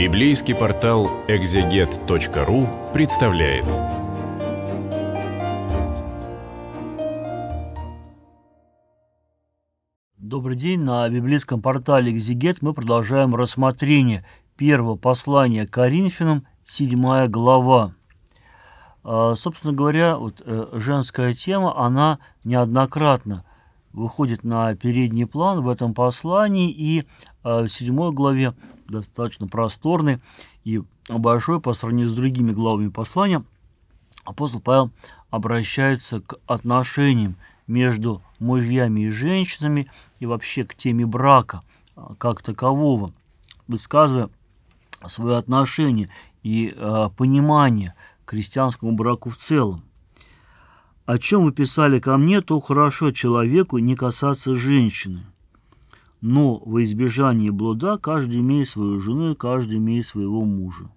Библейский портал экзегет.ру представляет. Добрый день. На библейском портале «Экзегет» мы продолжаем рассмотрение первого послания Коринфянам, 7 глава. А, собственно говоря, вот э, женская тема, она неоднократно выходит на передний план в этом послании, и э, в седьмой главе, достаточно просторный и большой по сравнению с другими главами послания, апостол Павел обращается к отношениям между мужьями и женщинами и вообще к теме брака э, как такового, высказывая свое отношение и э, понимание к крестьянскому браку в целом о чем вы писали ко мне, то хорошо человеку не касаться женщины. Но во избежание блуда каждый имеет свою жену и каждый имеет своего мужа.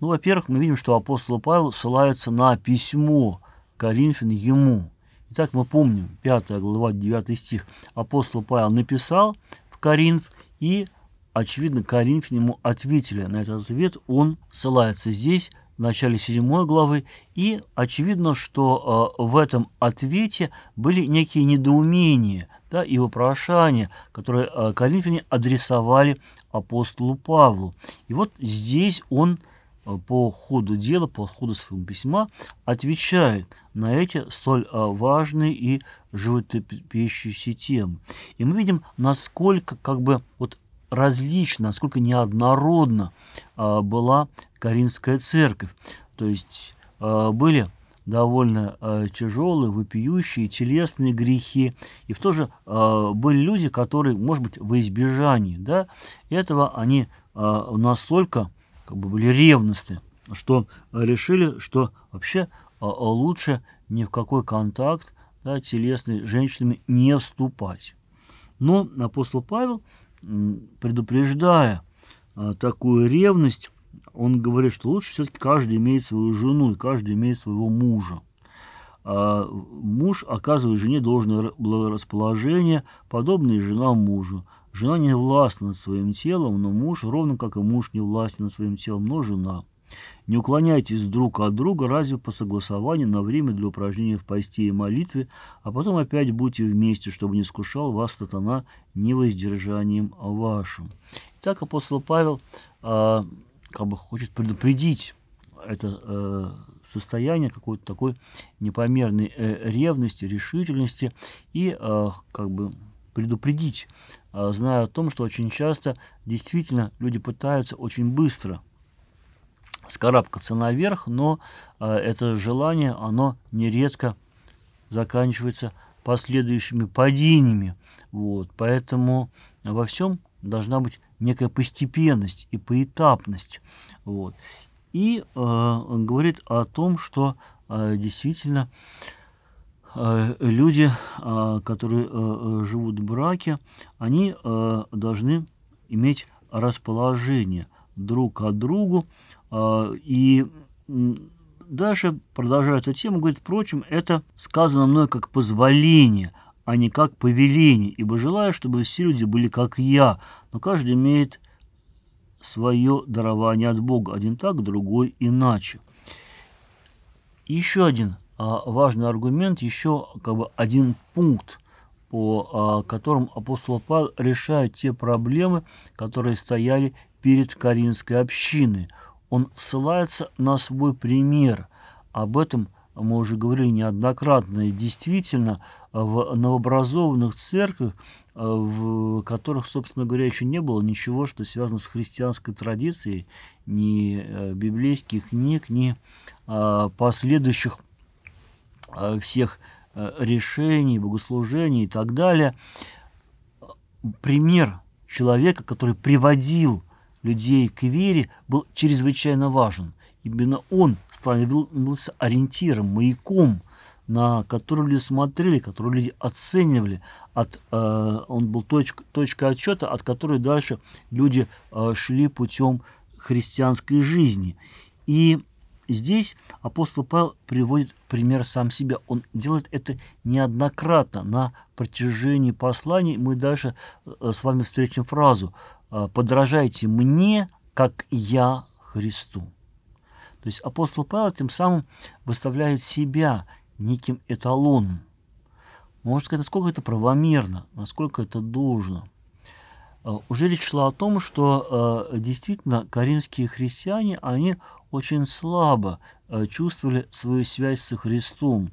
Ну, во-первых, мы видим, что апостол Павел ссылается на письмо Коринфян ему. Итак, мы помним, 5 глава, 9 стих. Апостол Павел написал в Коринф, и, очевидно, Коринфян ему ответили. На этот ответ он ссылается здесь в начале седьмой главы, и очевидно, что а, в этом ответе были некие недоумения да, и вопрошания, которые а, калифине адресовали апостолу Павлу. И вот здесь он а, по ходу дела, по ходу своего письма отвечает на эти столь важные и животопищущие темы. И мы видим, насколько как бы вот различно, насколько неоднородно была Каринская церковь. То есть э, были довольно э, тяжелые, вопиющие, телесные грехи. И в то же э, были люди, которые, может быть, в избежании да, этого, они настолько как бы, были ревностны, что решили, что вообще лучше ни в какой контакт да, телесной с женщинами не вступать. Но апостол Павел, предупреждая такую ревность, он говорит, что лучше все-таки каждый имеет свою жену, и каждый имеет своего мужа. А муж оказывает жене должное благорасположение, подобное жена мужу. Жена не властна над своим телом, но муж, ровно как и муж, не властен над своим телом, но жена. Не уклоняйтесь друг от друга, разве по согласованию на время для упражнения в посте и молитве, а потом опять будьте вместе, чтобы не скушал вас сатана невоздержанием вашим. Итак, апостол Павел а, как бы хочет предупредить это э, состояние какой-то такой непомерной э, ревности, решительности и э, как бы предупредить, э, зная о том, что очень часто действительно люди пытаются очень быстро скарабкаться наверх, но э, это желание, оно нередко заканчивается последующими падениями. Вот. Поэтому во всем должна быть некая постепенность и поэтапность. Вот. И э, говорит о том, что э, действительно э, люди, э, которые э, э живут в браке, они э, должны иметь расположение друг к другу. Э, и дальше, продолжая эту тему, говорит, впрочем, это сказано мной как позволение – а не как повеление, ибо желаю, чтобы все люди были как я, но каждый имеет свое дарование от Бога, один так, другой иначе. Еще один а, важный аргумент, еще как бы один пункт, по а, которым апостол Павел решает те проблемы, которые стояли перед Каринской общиной. Он ссылается на свой пример. Об этом – а мы уже говорили неоднократно, и действительно э, в новообразованных церквях, э, в которых, собственно говоря, еще не было ничего, что связано с христианской традицией, ни э, библейских книг, ни последующих всех решений, богослужений и так далее. Пример человека, который приводил людей к вере, был чрезвычайно важен. Именно он становился ориентиром, маяком, на который люди смотрели, который люди оценивали. От, э, он был точка, точка отчета, от которой дальше люди э, шли путем христианской жизни. И здесь апостол Павел приводит пример сам себя. Он делает это неоднократно на протяжении посланий. Мы дальше э, с вами встретим фразу э, «Подражайте мне, как я Христу». То есть апостол Павел тем самым выставляет себя неким эталоном. Можно сказать, насколько это правомерно, насколько это должно. А, уже речь шла о том, что а, действительно коринфские христиане, они очень слабо а, чувствовали свою связь со Христом.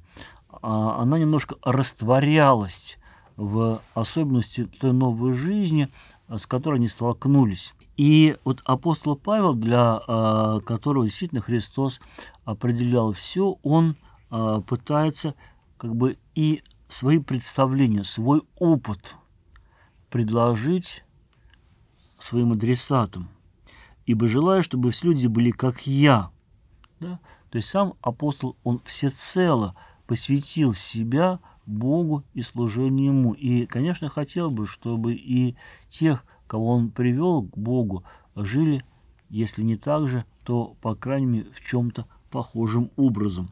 Она немножко растворялась в особенности той новой жизни, с которой они столкнулись. И вот апостол Павел, для а, которого действительно Христос определял все, он а, пытается как бы и свои представления, свой опыт предложить своим адресатам. Ибо желаю, чтобы все люди были как я. Да? То есть сам апостол, он всецело посвятил себя Богу и служению Ему. И, конечно, хотел бы, чтобы и тех кого он привел к Богу, жили, если не так же, то, по крайней мере, в чем-то похожим образом.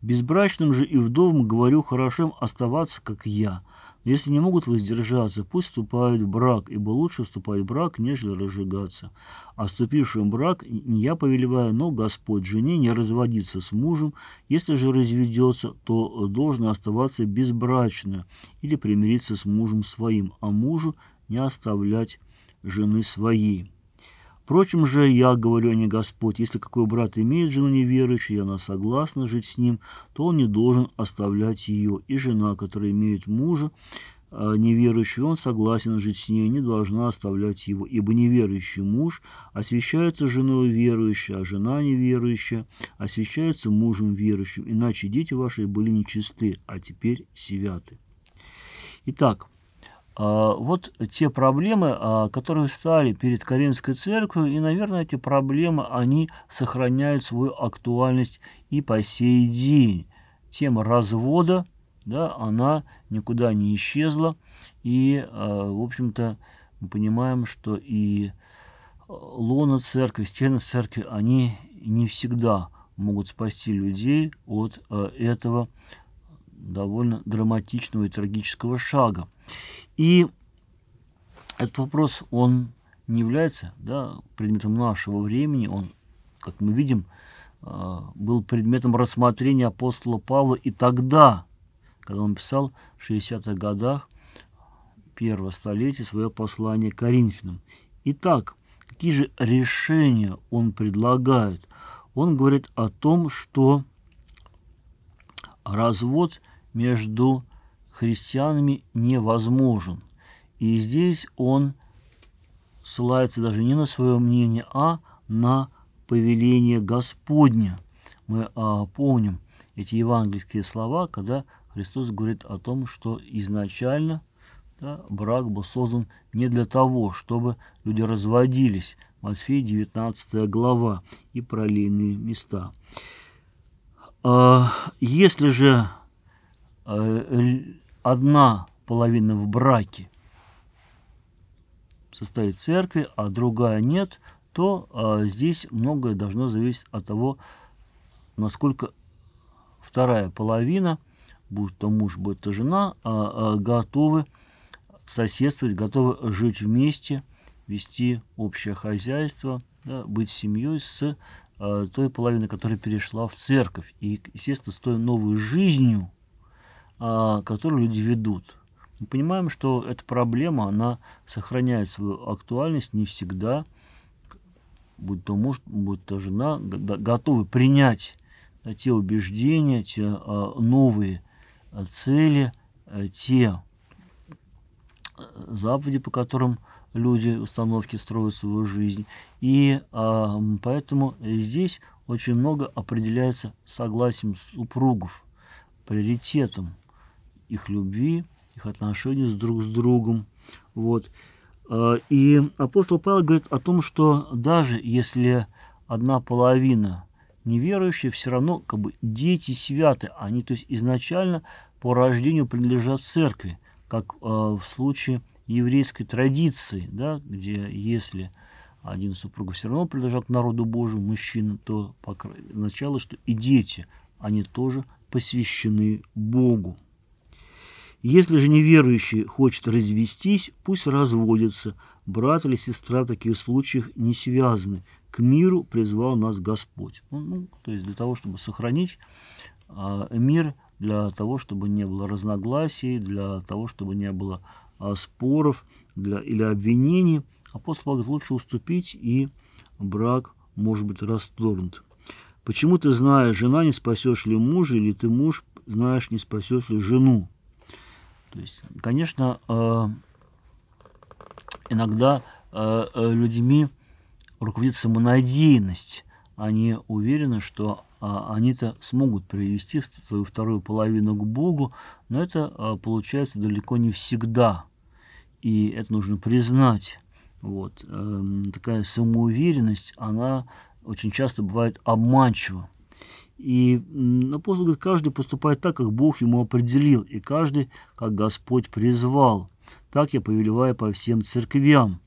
Безбрачным же и вдовам говорю хорошим оставаться, как я. Но если не могут воздержаться, пусть вступают в брак, ибо лучше вступать в брак, нежели разжигаться. А вступившим в брак не я повелеваю, но Господь жене не разводиться с мужем. Если же разведется, то должно оставаться безбрачно или примириться с мужем своим, а мужу не оставлять жены свои. Впрочем же, я говорю, а не Господь, если какой брат имеет жену неверующую, и она согласна жить с ним, то он не должен оставлять ее. И жена, которая имеет мужа, а, неверующего, он согласен жить с ней, не должна оставлять его, ибо неверующий муж освещается женой верующей, а жена неверующая освещается мужем верующим, иначе дети ваши были нечисты, а теперь севяты. Итак, а, вот те проблемы, а, которые стали перед Каримской церковью, и, наверное, эти проблемы, они сохраняют свою актуальность и по сей день. Тема развода, да, она никуда не исчезла, и, а, в общем-то, мы понимаем, что и лона церкви, стены церкви, они не всегда могут спасти людей от этого довольно драматичного и трагического шага. И этот вопрос, он не является да, предметом нашего времени, он, как мы видим, э, был предметом рассмотрения апостола Павла и тогда, когда он писал в 60-х годах первого столетия свое послание Коринфянам. Итак, какие же решения он предлагает? Он говорит о том, что развод между христианами невозможен. И здесь он ссылается даже не на свое мнение, а на повеление Господня. Мы а, помним эти евангельские слова, когда Христос говорит о том, что изначально да, брак был создан не для того, чтобы люди разводились. Матфея 19 глава и параллельные места. А, если же э, э, одна половина в браке состоит в церкви, а другая нет, то а, здесь многое должно зависеть от того, насколько вторая половина, будь то муж, будь то жена, а, а, готовы соседствовать, готовы жить вместе, вести общее хозяйство, да, быть семьей с а, той половиной, которая перешла в церковь. И, естественно, с той новой жизнью, а, которую люди ведут. Мы понимаем, что эта проблема, она сохраняет свою актуальность не всегда, будь то муж, будь то жена, готовы принять те убеждения, те а, новые а, цели, э, те э, заповеди, по которым люди установки строят свою жизнь. И поэтому здесь очень много определяется согласием супругов, приоритетом их любви, их отношений с друг с другом. Вот. А, и апостол Павел говорит о том, что даже если одна половина неверующие, все равно как бы дети святы, они то есть изначально по рождению принадлежат церкви, как а, в случае еврейской традиции, да, где если один супруг все равно принадлежат к народу Божию, мужчина, то начало, что и дети, они тоже посвящены Богу. Если же неверующий хочет развестись, пусть разводится. Брат или сестра в таких случаях не связаны. К миру призвал нас Господь. Ну, ну то есть для того, чтобы сохранить а, мир, для того, чтобы не было разногласий, для того, чтобы не было а, споров для, или обвинений, апостол говорит, лучше уступить, и брак может быть расторгнут. Почему ты знаешь, жена не спасешь ли мужа, или ты муж знаешь, не спасешь ли жену? То есть, конечно, э, иногда э, э, людьми руководит самонадеянность. Они уверены, что а, они-то смогут привести свою вторую половину к Богу, но это получается далеко не всегда. И это нужно признать. Вот. Эм, такая самоуверенность, она очень часто бывает обманчива. И апостол говорит, каждый поступает так, как Бог ему определил, и каждый, как Господь призвал. Так я повелеваю по всем церквям.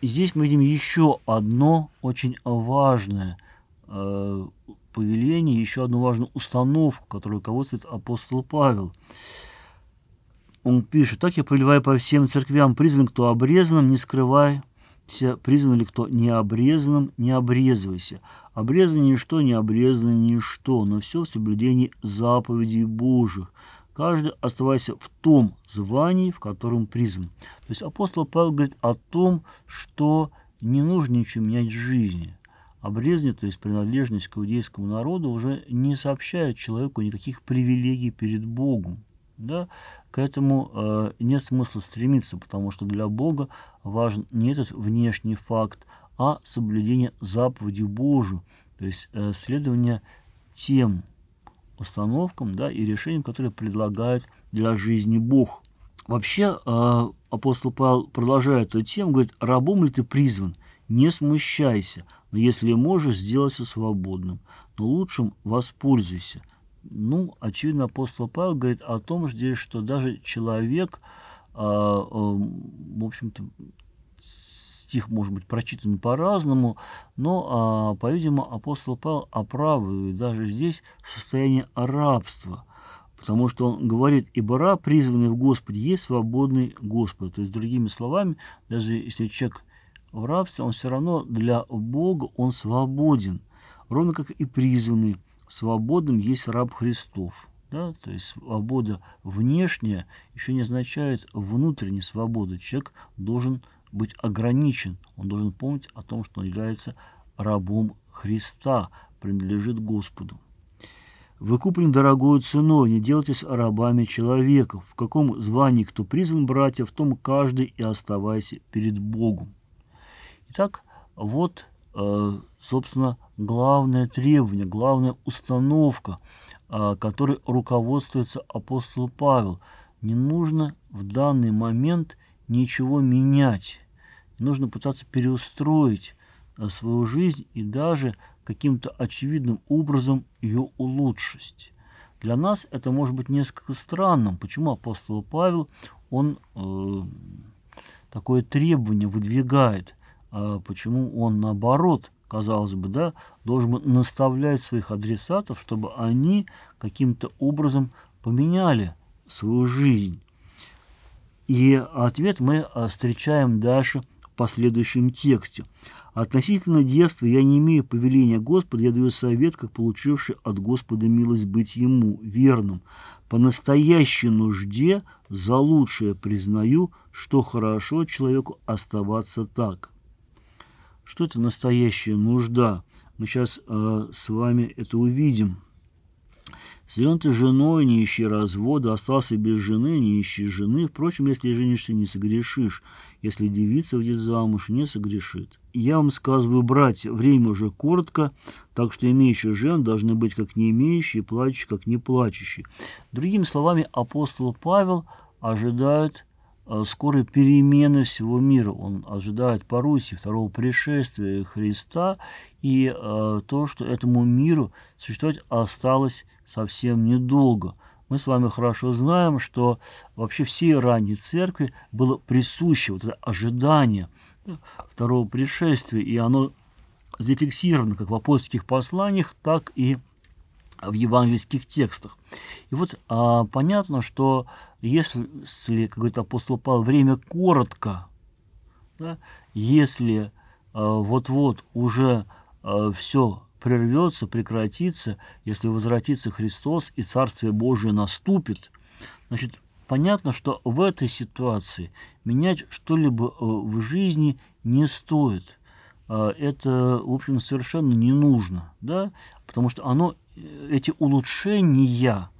И здесь мы видим еще одно очень важное э, повеление, еще одну важную установку, которую руководствует апостол Павел. Он пишет, так я повелеваю по всем церквям, признан, кто обрезанным, не скрывай все признаны ли кто необрезанным, не обрезывайся. Обрезанное ничто, не обрезанное ничто, но все в соблюдении заповедей Божьих. Каждый оставайся в том звании, в котором призван. То есть апостол Павел говорит о том, что не нужно ничего менять в жизни. Обрезание, то есть принадлежность к иудейскому народу, уже не сообщает человеку никаких привилегий перед Богом да, к этому э, нет смысла стремиться, потому что для Бога важен не этот внешний факт, а соблюдение заповеди Божию, то есть э, следование тем установкам да, и решениям, которые предлагает для жизни Бог. Вообще э, апостол Павел продолжает эту тему, говорит, рабом ли ты призван? Не смущайся, но если можешь, сделайся свободным, но лучшим воспользуйся – ну, очевидно, апостол Павел говорит о том же здесь, что даже человек, а, эм, в общем-то, стих может быть прочитан по-разному, но, а, по-видимому, апостол Павел оправдывает даже здесь состояние рабства, потому что он говорит, ибо раб, призванный в Господь, есть свободный Господь. То есть, другими словами, даже если человек в рабстве, он все равно для Бога он свободен, ровно как и призванный свободным есть раб Христов. Да? То есть свобода внешняя еще не означает внутренней свободы. Человек должен быть ограничен, он должен помнить о том, что он является рабом Христа, принадлежит Господу. Вы куплены дорогою ценой, не делайтесь рабами человеков. В каком звании кто призван, братья, в том каждый и оставайся перед Богом. Итак, вот Э, собственно, главное требование, главная установка, э, которой руководствуется апостол Павел. Не нужно в данный момент ничего менять. Не нужно пытаться переустроить э, свою жизнь и даже каким-то очевидным образом ее улучшить. Для нас это может быть несколько странным. Почему апостол Павел, он э, такое требование выдвигает – а почему он наоборот, казалось бы, да, должен наставлять своих адресатов, чтобы они каким-то образом поменяли свою жизнь. И ответ мы а, встречаем дальше в последующем тексте. «Относительно девства я не имею повеления Господа, я даю совет, как получивший от Господа милость быть Ему, верным. По настоящей нужде за лучшее признаю, что хорошо человеку оставаться так». Что это настоящая нужда? Мы сейчас э, с вами это увидим. Силен ты женой, не ищи развода, остался без жены, не ищи жены. Впрочем, если женишься, не согрешишь. Если девица выйдет замуж, не согрешит. Я вам сказываю, братья, время уже коротко, так что имеющие жен должны быть как не имеющие, плачущие, как не плачущие. Другими словами, апостол Павел ожидает а скорой перемены всего мира. Он ожидает по Руси второго пришествия Христа и э, то, что этому миру существовать осталось совсем недолго. Мы с вами хорошо знаем, что вообще всей ранней церкви было присуще вот это ожидание второго пришествия, и оно зафиксировано как в апостольских посланиях, так и в в евангельских текстах. И вот а, понятно, что если, если, как говорит апостол Павел, время коротко, да, если а, вот-вот уже а, все прервется, прекратится, если возвратится Христос и Царствие Божие наступит, значит, понятно, что в этой ситуации менять что-либо э, в жизни не стоит. А, это, в общем, совершенно не нужно, да, потому что оно эти улучшения,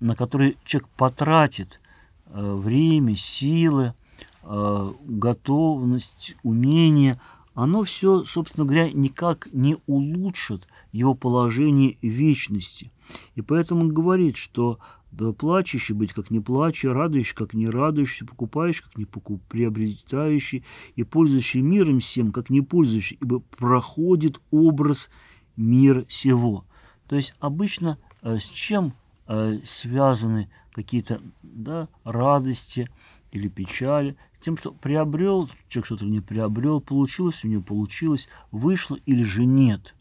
на которые человек потратит э, время, силы, э, готовность, умение, оно все, собственно говоря, никак не улучшит его положение вечности. И поэтому он говорит, что да плачущий быть, как не плача, радующий, как не радующий, покупающий, как не покуп, приобретающий, и пользующий миром всем, как не пользующий, ибо проходит образ мира сего. То есть обычно э, с чем э, связаны какие-то да, радости или печали, с тем, что приобрел, человек что-то не приобрел, получилось у него, получилось, вышло или же нет.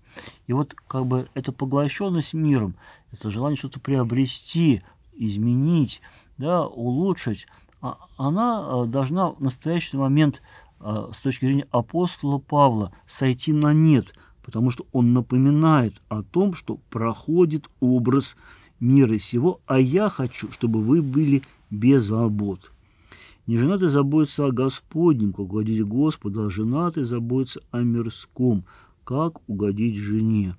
И вот как бы эта поглощенность миром, это желание что-то приобрести, изменить, да, улучшить, а она э, должна в настоящий момент с точки зрения апостола Павла сойти на нет, потому что он напоминает о том, что проходит образ мира сего, а я хочу, чтобы вы были без забот. Неженатый заботится о Господнем, как угодить Господу, а женатый заботится о мирском, как угодить жене.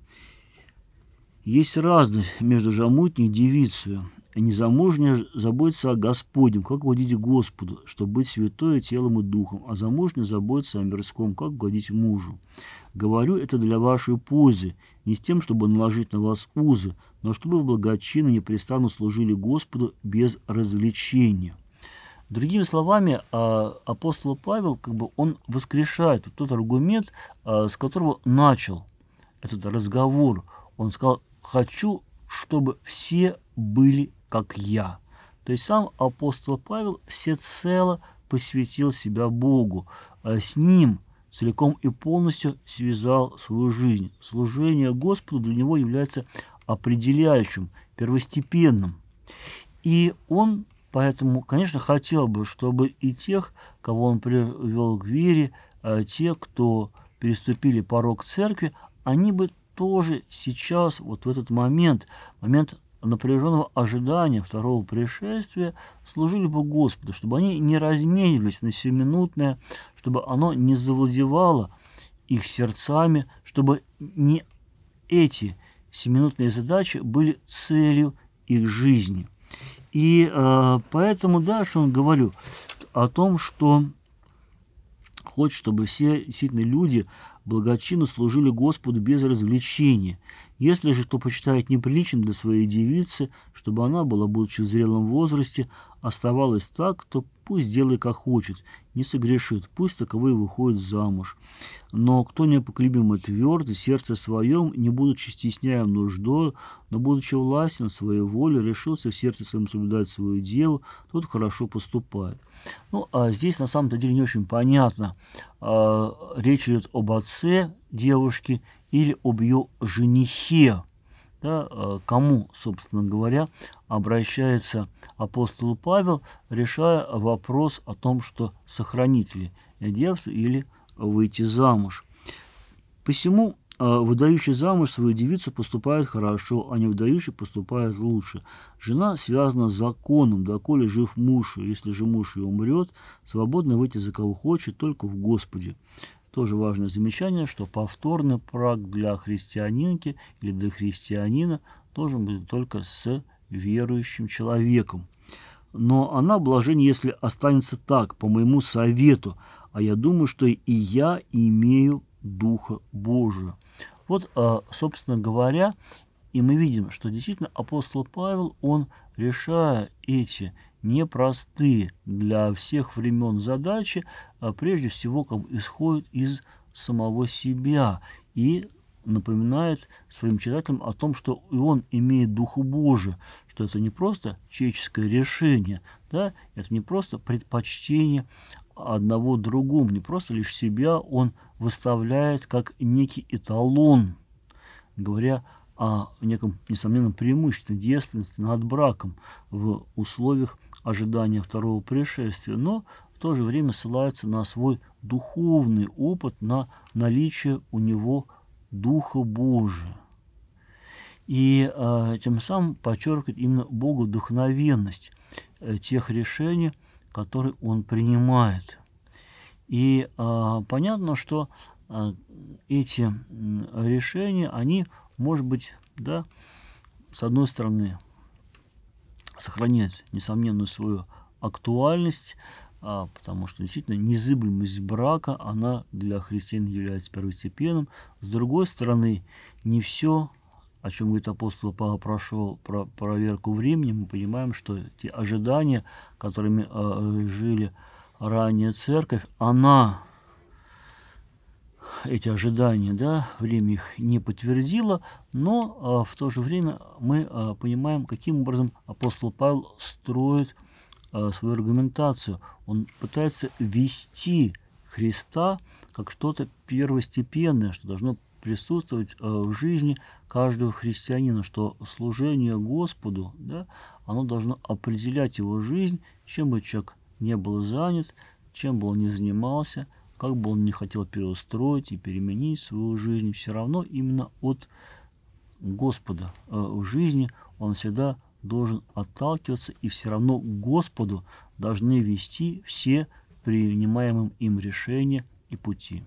Есть разность между жамутней и девицей а незамужняя заботится о Господнем, как угодить Господу, чтобы быть святое телом и духом, а замужняя заботится о мирском, как угодить мужу. Говорю это для вашей пользы, не с тем, чтобы наложить на вас узы, но чтобы в благочинно непрестанно служили Господу без развлечения». Другими словами, а, апостол Павел, как бы он воскрешает тот аргумент, а, с которого начал этот разговор. Он сказал, хочу, чтобы все были как я». То есть сам апостол Павел всецело посвятил себя Богу, а с ним целиком и полностью связал свою жизнь. Служение Господу для него является определяющим, первостепенным. И он поэтому, конечно, хотел бы, чтобы и тех, кого он привел к вере, а те, кто переступили порог церкви, они бы тоже сейчас, вот в этот момент, момент напряженного ожидания второго пришествия служили бы Господу, чтобы они не разменивались на сиюминутное, чтобы оно не завладевало их сердцами, чтобы не эти семинутные задачи были целью их жизни. И э, поэтому дальше он говорю о том, что хочет, чтобы все действительно люди благочинно служили Господу без развлечения. Если же кто почитает неприличным для своей девицы, чтобы она была, будучи в зрелом возрасте, оставалась так, то пусть делает, как хочет, не согрешит, пусть таковые выходят замуж. Но кто непоколебимо тверд в сердце своем, не будучи стесняем нуждою, но будучи властен своей воле, решился в сердце своем соблюдать свою деву, тот хорошо поступает. Ну, а здесь на самом-то деле не очень понятно. А, речь идет об отце девушки или об ее женихе да, э, кому, собственно говоря, обращается апостол Павел, решая вопрос о том, что сохранить ли девство или выйти замуж. Посему э, выдающий замуж свою девицу поступает хорошо, а не выдающий поступает лучше. Жена связана с законом, доколе жив муж, если же муж и умрет, свободно выйти за кого хочет, только в Господе. Тоже важное замечание, что повторный праг для христианинки или для христианина должен быть только с верующим человеком. Но она, блажен, если останется так, по моему совету, а я думаю, что и я имею Духа Божия. Вот, а, собственно говоря, и мы видим, что действительно апостол Павел, он, решая эти непростые для всех времен задачи, а прежде всего как бы исходят из самого себя и напоминает своим читателям о том, что и он имеет Духу Божию, что это не просто человеческое решение, да, это не просто предпочтение одного другому, не просто лишь себя он выставляет как некий эталон, говоря о неком несомненном преимуществе, девственности над браком в условиях ожидания второго пришествия, но в то же время ссылается на свой духовный опыт, на наличие у него Духа Божия. И э, тем самым подчеркивает именно Богу вдохновенность э, тех решений, которые он принимает. И э, понятно, что э, эти решения, они, может быть, да, с одной стороны, сохраняет несомненную свою актуальность, а, потому что действительно незыблемость брака, она для христиан является первостепенным. С другой стороны, не все, о чем говорит апостол Павел, прошел про проверку времени, мы понимаем, что те ожидания, которыми э, жили ранее церковь, она эти ожидания, да, время их не подтвердило, но а, в то же время мы а, понимаем, каким образом апостол Павел строит а, свою аргументацию. Он пытается вести Христа как что-то первостепенное, что должно присутствовать в жизни каждого христианина, что служение Господу, да, оно должно определять его жизнь, чем бы человек не был занят, чем бы он не занимался – как бы он ни хотел переустроить и переменить свою жизнь, все равно именно от Господа э, в жизни он всегда должен отталкиваться, и все равно Господу должны вести все принимаемым им решения и пути.